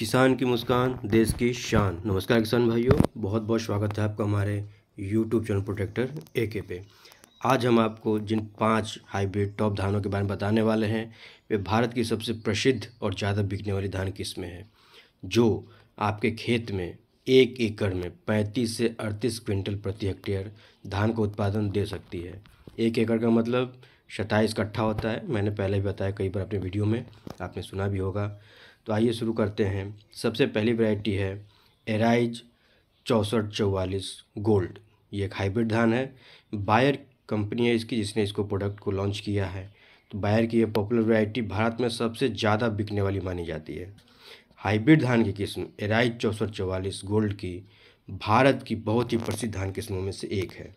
किसान की मुस्कान देश की शान नमस्कार किसान भाइयों बहुत बहुत स्वागत है आपका हमारे यूट्यूब चैनल प्रोटेक्टर ए के पे आज हम आपको जिन पांच हाइब्रिड टॉप धानों के बारे में बताने वाले हैं वे भारत की सबसे प्रसिद्ध और ज़्यादा बिकने वाली धान किस्में हैं जो आपके खेत में एक एकड़ में पैंतीस से अड़तीस क्विंटल प्रति हेक्टेयर धान का उत्पादन दे सकती है एक एकड़ का मतलब सत्ताईस कट्ठा होता है मैंने पहले भी बताया कई बार अपने वीडियो में आपने सुना भी होगा तो आइए शुरू करते हैं सबसे पहली वैरायटी है एराइज चौंसठ चौवालीस गोल्ड ये एक हाइब्रिड धान है बायर कंपनी है इसकी जिसने इसको प्रोडक्ट को लॉन्च किया है तो बायर की ये पॉपुलर वैरायटी भारत में सबसे ज़्यादा बिकने वाली मानी जाती है हाइब्रिड धान की किस्म एराइज चौंसठ चौवालीस गोल्ड की भारत की बहुत ही प्रसिद्ध धान किस्मों में से एक है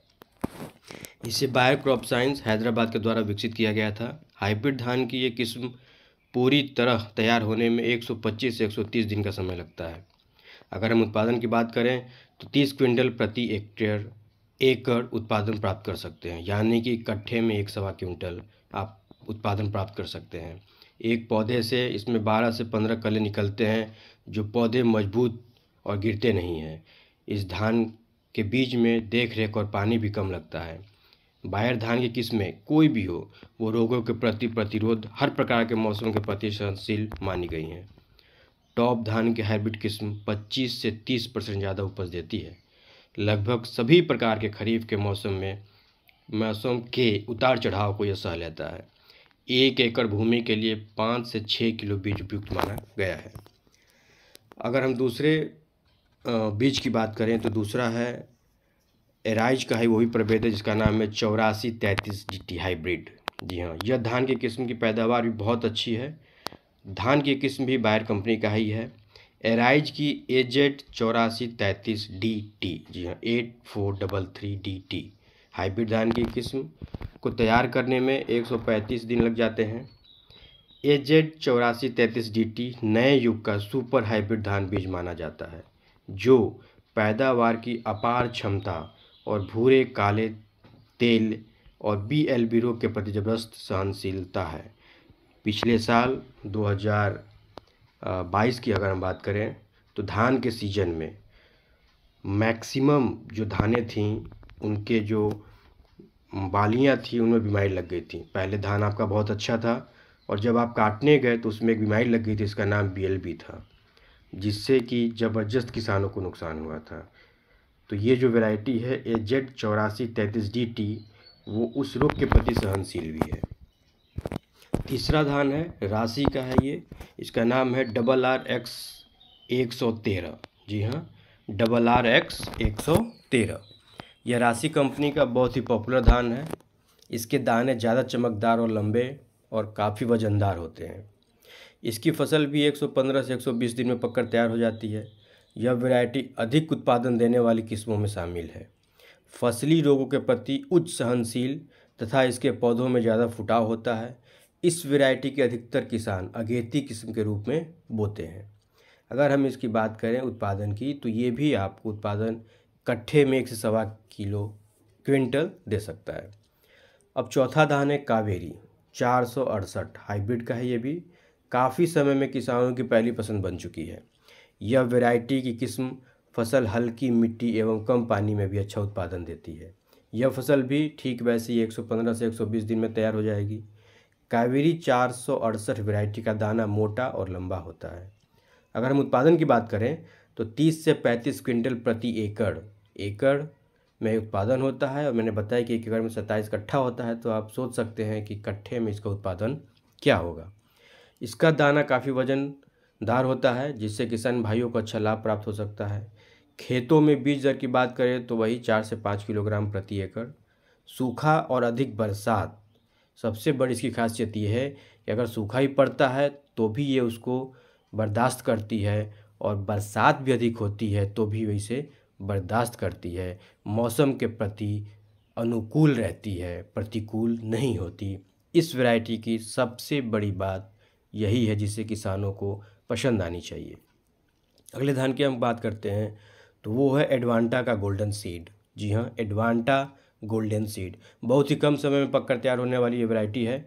इसे बायर क्रॉप साइंस हैदराबाद के द्वारा विकसित किया गया था हाइब्रिड धान की ये किस्म पूरी तरह तैयार होने में 125 से 130 दिन का समय लगता है अगर हम उत्पादन की बात करें तो 30 क्विंटल प्रति हेक्टेयर एकड़ उत्पादन प्राप्त कर सकते हैं यानी कि इकट्ठे में एक सवा क्विंटल आप उत्पादन प्राप्त कर सकते हैं एक पौधे से इसमें 12 से 15 कले निकलते हैं जो पौधे मजबूत और गिरते नहीं हैं इस धान के बीज में देख रेख और पानी भी कम लगता है बाहर धान की किस्में कोई भी हो वो रोगों के प्रति प्रतिरोध हर प्रकार के मौसम के प्रति सहनशील मानी गई हैं टॉप धान की हाइब्रिड किस्म 25 से 30 परसेंट ज़्यादा उपज देती है लगभग सभी प्रकार के खरीफ के मौसम में मौसम के उतार चढ़ाव को यह सह लेता है एक एकड़ भूमि के लिए पाँच से छः किलो बीज उपयुक्त माना गया है अगर हम दूसरे बीज की बात करें तो दूसरा है एराइज का है वही प्रभेद है जिसका नाम है चौरासी तैंतीस जी हाइब्रिड जी हाँ यह धान की किस्म की पैदावार भी बहुत अच्छी है धान की किस्म भी बायर कंपनी का ही है एराइज की ए जेड चौरासी तैंतीस डी टी जी हाँ eight four double three D T hybrid धान की किस्म को तैयार करने में एक सौ पैंतीस दिन लग जाते हैं ए जेड चौरासी तैंतीस डी टी नए युग का सुपर हाइब्रिड धान बीज माना जाता है जो पैदावार की अपार क्षमता और भूरे काले तेल और बी एल बी रोग के प्रति जबरदस्त सहनशीलता है पिछले साल 2022 की अगर हम बात करें तो धान के सीजन में मैक्सिमम जो धाने थीं उनके जो बालियां थी उनमें बीमारी लग गई थी पहले धान आपका बहुत अच्छा था और जब आप काटने गए तो उसमें एक बीमारी लग गई थी इसका नाम बी एल बी था जिससे कि ज़बरदस्त किसानों को नुकसान हुआ था तो ये जो वेराइटी है ए जेड चौरासी तैंतीस डी टी वो उस रोग के प्रति सहनशील भी है तीसरा धान है राशि का है ये इसका नाम है डबल आर एक्स एक सौ तेरह जी हाँ डबल आर एक्स एक सौ तेरह यह राशि कंपनी का बहुत ही पॉपुलर धान है इसके दाने ज़्यादा चमकदार और लंबे और काफ़ी वजनदार होते हैं इसकी फसल भी 115 से 120 दिन में पककर तैयार हो जाती है यह वैरायटी अधिक उत्पादन देने वाली किस्मों में शामिल है फसली रोगों के प्रति उच्च सहनशील तथा इसके पौधों में ज़्यादा फुटाव होता है इस वैरायटी के अधिकतर किसान अगेती किस्म के रूप में बोते हैं अगर हम इसकी बात करें उत्पादन की तो ये भी आपको उत्पादन कट्ठे में एक से सवा किलो क्विंटल दे सकता है अब चौथा धान है कावेरी चार सौ अड़सठ हाइब्रिड का है ये भी काफ़ी समय में किसानों की पहली पसंद बन चुकी है यह वैरायटी की किस्म फसल हल्की मिट्टी एवं कम पानी में भी अच्छा उत्पादन देती है यह फसल भी ठीक वैसे ही 115 से 120 दिन में तैयार हो जाएगी कावेरी चार सौ अड़सठ वैरायटी का दाना मोटा और लंबा होता है अगर हम उत्पादन की बात करें तो 30 से 35 क्विंटल प्रति एकड़ एकड़ में उत्पादन होता है और मैंने बताया कि एक एकड़ में सत्ताईस कट्ठा होता है तो आप सोच सकते हैं कि कट्ठे में इसका उत्पादन क्या होगा इसका दाना काफ़ी वजन दार होता है जिससे किसान भाइयों को अच्छा लाभ प्राप्त हो सकता है खेतों में बीज दर की बात करें तो वही चार से पाँच किलोग्राम प्रति एकड़ सूखा और अधिक बरसात सबसे बड़ी इसकी खासियत ये है कि अगर सूखा ही पड़ता है तो भी ये उसको बर्दाश्त करती है और बरसात भी अधिक होती है तो भी वही इसे बर्दाश्त करती है मौसम के प्रति अनुकूल रहती है प्रतिकूल नहीं होती इस वैरायटी की सबसे बड़ी बात यही है जिसे किसानों को पसंद आनी चाहिए अगले धान की हम बात करते हैं तो वो है एडवांटा का गोल्डन सीड जी हाँ एडवांटा गोल्डन सीड बहुत ही कम समय में पककर तैयार होने वाली ये वैरायटी है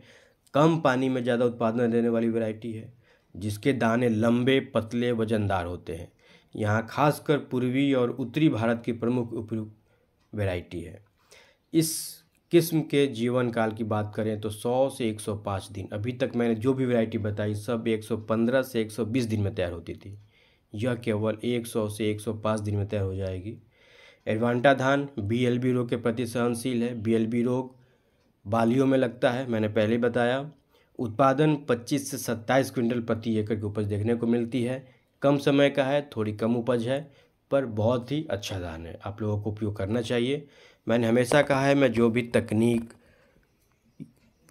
कम पानी में ज़्यादा उत्पादन देने वाली वैरायटी है जिसके दाने लंबे पतले वजनदार होते हैं यहाँ खासकर पूर्वी और उत्तरी भारत की प्रमुख उपयुक्त वैरायटी है इस किस्म के जीवन काल की बात करें तो 100 से 105 दिन अभी तक मैंने जो भी वैरायटी बताई सब 115 से 120 दिन में तैयार होती थी यह केवल 100 से 105 दिन में तैयार हो जाएगी एडवांटा धान बीएलबी रोग के प्रति सहनशील है बीएलबी रोग बालियों में लगता है मैंने पहले बताया उत्पादन 25 से 27 क्विंटल प्रति एकड़ की उपज देखने को मिलती है कम समय का है थोड़ी कम उपज है पर बहुत ही अच्छा धान है आप लोगों को उपयोग करना चाहिए मैंने हमेशा कहा है मैं जो भी तकनीक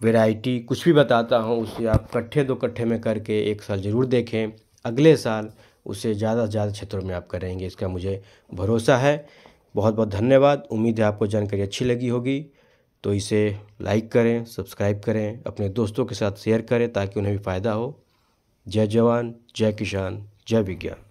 वैरायटी कुछ भी बताता हूँ उसे आप कट्ठे दो कट्ठे में करके एक साल ज़रूर देखें अगले साल उसे ज़्यादा से ज़्यादा क्षेत्रों में आप करेंगे इसका मुझे भरोसा है बहुत बहुत धन्यवाद उम्मीद है आपको जानकारी अच्छी लगी होगी तो इसे लाइक करें सब्सक्राइब करें अपने दोस्तों के साथ शेयर करें ताकि उन्हें भी फ़ायदा हो जय जवान जय किसान जय विज्ञान